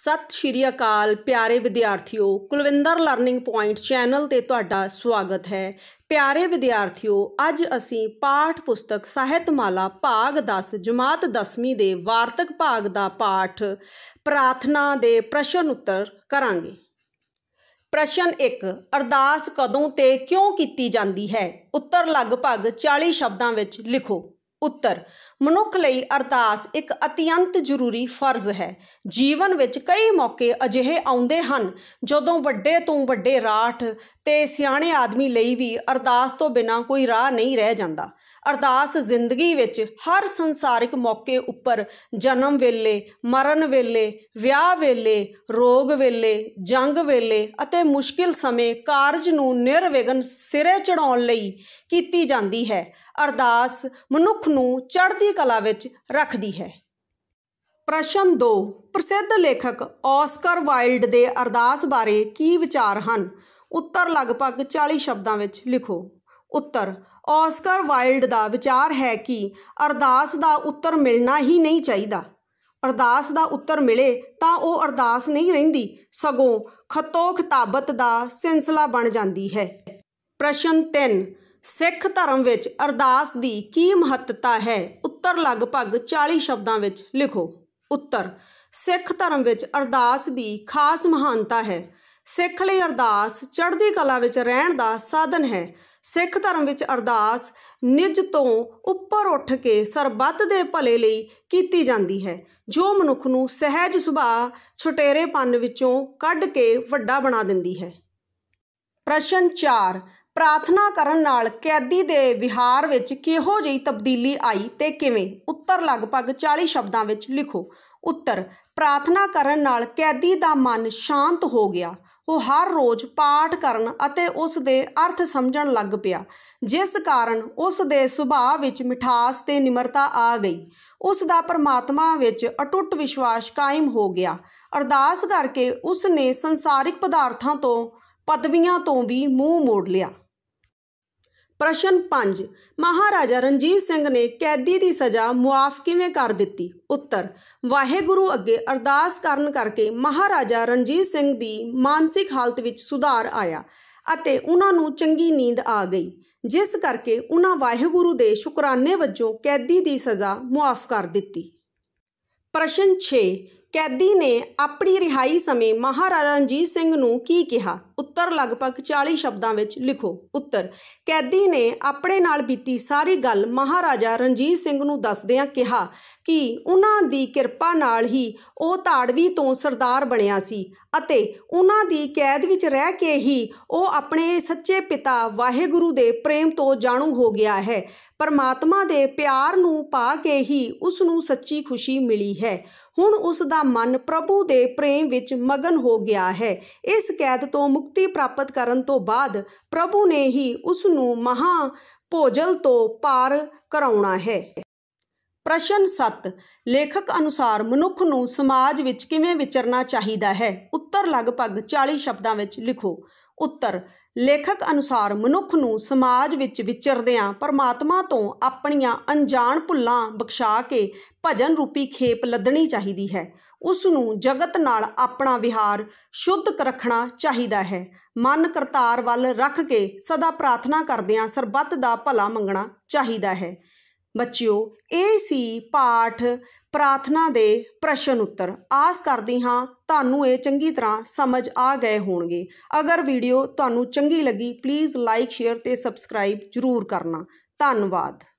ਸਤਿ ਸ਼੍ਰੀ ਅਕਾਲ ਪਿਆਰੇ ਵਿਦਿਆਰਥੀਓ ਕੁਲਵਿੰਦਰ ਲਰਨਿੰਗ ਪੁਆਇੰਟ ਚੈਨਲ ਤੇ ਤੁਹਾਡਾ ਸਵਾਗਤ ਹੈ ਪਿਆਰੇ ਵਿਦਿਆਰਥੀਓ ਅੱਜ ਅਸੀਂ ਪਾਠ ਪੁਸਤਕ ਸਾਹਿਤਮਾਲਾ ਭਾਗ 10 ਜਮਾਤ 10ਵੀਂ ਦੇ ਵਾਰਤਕ ਭਾਗ ਦਾ ਪਾਠ ਪ੍ਰਾਰਥਨਾ ਦੇ ਪ੍ਰਸ਼ਨ ਉੱਤਰ ਕਰਾਂਗੇ ਪ੍ਰਸ਼ਨ 1 ਅਰਦਾਸ ਕਦੋਂ ਤੇ ਕਿਉਂ ਕੀਤੀ ਜਾਂਦੀ ਹੈ ਉੱਤਰ ਲਗਭਗ 40 ਸ਼ਬਦਾਂ ਵਿੱਚ ਲਿਖੋ ਉੱਤਰ ਮਨੁੱਖ ਲਈ ਅਰਦਾਸ ਇੱਕ ਅਤਿਅੰਤ ਜ਼ਰੂਰੀ ਫਰਜ਼ ਹੈ ਜੀਵਨ ਵਿੱਚ ਕਈ ਮੌਕੇ ਅਜਿਹੇ ਆਉਂਦੇ ਹਨ ਜਦੋਂ ਵੱਡੇ ਤੋਂ ਵੱਡੇ ਰਾਠ ਤੇ ਸਿਆਣੇ ਆਦਮੀ ਲਈ ਵੀ ਅਰਦਾਸ ਤੋਂ ਬਿਨਾ ਕੋਈ ਰਾਹ ਨਹੀਂ ਰਹਿ ਜਾਂਦਾ ਅਰਦਾਸ ਜ਼ਿੰਦਗੀ ਵਿੱਚ ਹਰ ਸੰਸਾਰਿਕ ਮੌਕੇ ਉੱਪਰ ਜਨਮ ਵੇਲੇ ਮਰਨ ਵੇਲੇ ਵਿਆਹ ਵੇਲੇ ਰੋਗ ਵੇਲੇ ਜੰਗ ਵੇਲੇ ਅਤੇ ਮੁਸ਼ਕਿਲ ਸਮੇਂ ਕਾਰਜ ਨੂੰ ਨਿਰਵਿਘਨ ਸਿਰੇ ਚੜਾਉਣ ਲਈ ਕੀਤੀ ਜਾਂਦੀ ਹੈ ਅਰਦਾਸ ਮਨੁੱਖ ਨੂੰ ਚੜ੍ਹਦੀ ਕਲਾ ਵਿੱਚ ਰੱਖਦੀ ਹੈ ਪ੍ਰਸ਼ਨ 2 ਪ੍ਰਸਿੱਧ ਲੇਖਕ ਔਸਕਰ ਵਾਈਲਡ ਦੇ ਅਰਦਾਸ ਬਾਰੇ ਕੀ ਵਿਚਾਰ ਹਨ ਉੱਤਰ ਲਗਭਗ 40 ਸ਼ਬਦਾਂ ਵਿੱਚ ਲਿਖੋ ਉੱਤਰ ਔਸਕਰ ਵਾਈਲਡ ਦਾ ਵਿਚਾਰ ਹੈ ਕਿ ਅਰਦਾਸ ਦਾ ਉੱਤਰ ਮਿਲਣਾ ਹੀ ਨਹੀਂ ਚਾਹੀਦਾ ਅਰਦਾਸ ਦਾ ਉੱਤਰ ਮਿਲੇ ਤਾਂ ਉਹ ਅਰਦਾਸ ਨਹੀਂ ਰਹਿੰਦੀ ਸਗੋਂ ਖਤੋਖਤਾਬਤ ਦਾ ਸਿਲਸਿਲਾ ਬਣ ਜਾਂਦੀ ਹੈ ਪ੍ਰਸ਼ਨ 3 ਸਿੱਖ ਧਰਮ ਵਿੱਚ ਅਰਦਾਸ ਦੀ ਕੀ ਮਹੱਤਤਾ ਹੈ ਉੱਤਰ ਲਗਭਗ 40 ਸ਼ਬਦਾਂ ਵਿੱਚ ਲਿਖੋ ਉੱਤਰ ਸਿੱਖ ਧਰਮ ਵਿੱਚ ਅਰਦਾਸ ਦੀ ਖਾਸ ਮਹਾਨਤਾ ਹੈ ਸਿੱਖ ਲਈ ਅਰਦਾਸ ਚੜ੍ਹਦੀ ਕਲਾ ਵਿੱਚ ਰਹਿਣ ਦਾ ਸਾਧਨ ਹੈ ਸਿੱਖ ਧਰਮ ਵਿੱਚ ਅਰਦਾਸ ਨਿਜ ਤੋਂ ਉੱਪਰ ਉੱਠ ਕੇ ਸਰਬੱਤ ਦੇ ਭਲੇ ਲਈ ਕੀਤੀ ਜਾਂਦੀ ਹੈ ਜੋ ਮਨੁੱਖ ਨੂੰ ਸਹਿਜ ਸੁਭਾਅ ਛੁਟੇਰੇਪਨ ਵਿੱਚੋਂ ਕੱਢ ਕੇ ਵੱਡਾ ਬਣਾ ਦਿੰਦੀ ਹੈ ਪ੍ਰਸ਼ਨ 4 ਪ੍ਰਾਰਥਨਾ ਕਰਨ ਨਾਲ ਕੈਦੀ ਦੇ ਵਿਹਾਰ ਵਿੱਚ ਕਿਹੋ ਜਿਹੀ ਤਬਦੀਲੀ ਆਈ ਤੇ ਕਿਵੇਂ ਉੱਤਰ ਲਗਭਗ 40 ਸ਼ਬਦਾਂ ਵਿੱਚ ਲਿਖੋ ਉੱਤਰ ਪ੍ਰਾਰਥਨਾ ਕਰਨ ਨਾਲ ਕੈਦੀ ਦਾ ਮਨ ਸ਼ਾਂਤ ਹੋ ਗਿਆ ਉਹ ਹਰ ਰੋਜ਼ ਪਾਠ ਕਰਨ ਅਤੇ ਉਸ ਦੇ ਅਰਥ ਸਮਝਣ ਲੱਗ ਪਿਆ ਜਿਸ ਕਾਰਨ ਉਸ ਦੇ ਸੁਭਾਅ ਵਿੱਚ ਮਿਠਾਸ ਤੇ ਨਿਮਰਤਾ ਆ ਗਈ ਉਸ ਦਾ ਪਰਮਾਤਮਾ ਵਿੱਚ ਅਟੁੱਟ ਵਿਸ਼ਵਾਸ ਕਾਇਮ ਹੋ ਗਿਆ ਅਰਦਾਸ ਕਰਕੇ ਉਸ ਨੇ ਸੰਸਾਰਿਕ ਪਦਾਰਥਾਂ ਤੋਂ ਪਦਵੀਆਂ ਤੋਂ ਵੀ ਮੂੰਹ ਮੋੜ ਲਿਆ ਪ੍ਰਸ਼ਨ 5 ਮਹਾਰਾਜਾ ਰਣਜੀਤ ਸਿੰਘ ਨੇ ਕੈਦੀ ਦੀ ਸਜ਼ਾ ਮੁਆਫ ਕਿਵੇਂ ਕਰ ਦਿੱਤੀ ਉੱਤਰ ਵਾਹਿਗੁਰੂ ਅੱਗੇ ਅਰਦਾਸ ਕਰਨ ਕਰਕੇ ਮਹਾਰਾਜਾ ਰਣਜੀਤ ਸਿੰਘ ਦੀ ਮਾਨਸਿਕ ਹਾਲਤ ਵਿੱਚ ਸੁਧਾਰ ਆਇਆ ਅਤੇ ਉਹਨਾਂ ਨੂੰ ਚੰਗੀ ਨੀਂਦ ਆ ਗਈ ਜਿਸ ਕਰਕੇ ਉਹਨਾਂ ਵਾਹਿਗੁਰੂ ਦੇ ਸ਼ੁਕਰਾਨੇ ਵਜੋਂ ਕੈਦੀ ਦੀ ਸਜ਼ਾ ਮੁਆਫ ਕਰ ਦਿੱਤੀ ਪ੍ਰਸ਼ਨ 6 ਕੈਦੀ ਨੇ ਆਪਣੀ ਰਿਹਾਈ ਸਮੇਂ ਮਹਾਰਾਜਾ ਰਣਜੀਤ ਸਿੰਘ ਨੂੰ ਕੀ ਕਿਹਾ ਉੱਤਰ ਲਗਭਗ 40 ਸ਼ਬਦਾਂ ਵਿੱਚ ਲਿਖੋ ਉੱਤਰ ਕੈਦੀ ਨੇ ਆਪਣੇ ਨਾਲ ਬੀਤੀ ਸਾਰੀ ਗੱਲ ਮਹਾਰਾਜਾ ਰਣਜੀਤ ਸਿੰਘ ਨੂੰ ਦੱਸਦਿਆਂ ਕਿਹਾ ਕਿ ਉਹਨਾਂ ਦੀ ਕਿਰਪਾ ਨਾਲ ਹੀ ਉਹ ਤਾੜਵੀ ਤੋਂ ਸਰਦਾਰ ਬਣਿਆ ਸੀ ਅਤੇ ਉਹਨਾਂ ਦੀ ਕੈਦ ਵਿੱਚ ਰਹਿ ਕੇ ਹੀ ਉਹ ਆਪਣੇ ਸੱਚੇ ਪਿਤਾ ਵਾਹਿਗੁਰੂ ਦੇ ਪ੍ਰੇਮ ਤੋਂ ਜਾਣੂ ਹੋ ਗਿਆ ਹੈ ਪਰਮਾਤਮਾ ਦੇ ਪਿਆਰ ਨੂੰ ਪਾ ਕੇ ਹੀ ਉਸ ਨੂੰ ਸੱਚੀ ਖੁਸ਼ੀ ਮਿਲੀ ਹੈ ਹੁਣ ਉਸ ਦਾ ਮਨ ਪ੍ਰਭੂ ਦੇ ਪ੍ਰੇਮ ਵਿੱਚ ਮਗਨ ਹੋ ਗਿਆ ਹੈ ਇਸ ਕੈਦ ਤੋਂ ਮੁਕਤੀ ਪ੍ਰਾਪਤ ਕਰਨ ਤੋਂ ਬਾਅਦ ਪ੍ਰਭੂ ਨੇ ਹੀ ਉਸ ਨੂੰ ਮਹਾ ਭੋਜਲ ਤੋਂ ਪਾਰ ਕਰਾਉਣਾ ਹੈ ਪ੍ਰਸ਼ਨ 7 ਲੇਖਕ ਅਨੁਸਾਰ ਮਨੁੱਖ ਨੂੰ ਸਮਾਜ ਵਿੱਚ ਕਿਵੇਂ ਵਿਚਰਨਾ ਚਾਹੀਦਾ ਹੈ ਉੱਤਰ ਲਗਭਗ 40 ਸ਼ਬਦਾਂ ਵਿੱਚ ਲਿਖੋ ਉੱਤਰ ਲੇਖਕ ਅਨੁਸਾਰ ਮਨੁੱਖ ਨੂੰ ਸਮਾਜ ਵਿੱਚ ਵਿਚਰਦਿਆਂ ਪਰਮਾਤਮਾ ਤੋਂ ਆਪਣੀਆਂ ਅਣਜਾਣ ਭੁੱਲਾਂ ਬਖਸ਼ਾ ਕੇ ਭਜਨ ਰੂਪੀ ਖੇਪ ਲੱਦਣੀ ਚਾਹੀਦੀ ਹੈ ਉਸ ਨੂੰ ਜਗਤ ਨਾਲ ਆਪਣਾ ਵਿਹਾਰ ਸ਼ੁੱਧ ਰੱਖਣਾ ਚਾਹੀਦਾ ਹੈ ਮਨ ਕਰਤਾਰ ਵੱਲ ਰੱਖ ਕੇ ਸਦਾ ਪ੍ਰਾਰਥਨਾ ਕਰਦਿਆਂ ਸਰਬੱਤ ਦਾ ਭਲਾ ਮੰਗਣਾ ਚਾਹੀਦਾ ਹੈ ਬੱਚਿਓ ਇਹ ਸੀ ਪਾਠ ਪ੍ਰਾਰਥਨਾ ਦੇ ਪ੍ਰਸ਼ਨ ਉੱਤਰ ਆਸ ਕਰਦੀ ਹਾਂ ਤੁਹਾਨੂੰ ਇਹ ਚੰਗੀ ਤਰ੍ਹਾਂ ਸਮਝ ਆ ਗਏ ਹੋਣਗੇ ਅਗਰ ਵੀਡੀਓ ਤੁਹਾਨੂੰ ਚੰਗੀ ਲੱਗੀ ਪਲੀਜ਼ ਲਾਈਕ ਸ਼ੇਅਰ ਤੇ ਸਬਸਕ੍ਰਾਈਬ ਜ਼ਰੂਰ ਕਰਨਾ ਧੰਨਵਾਦ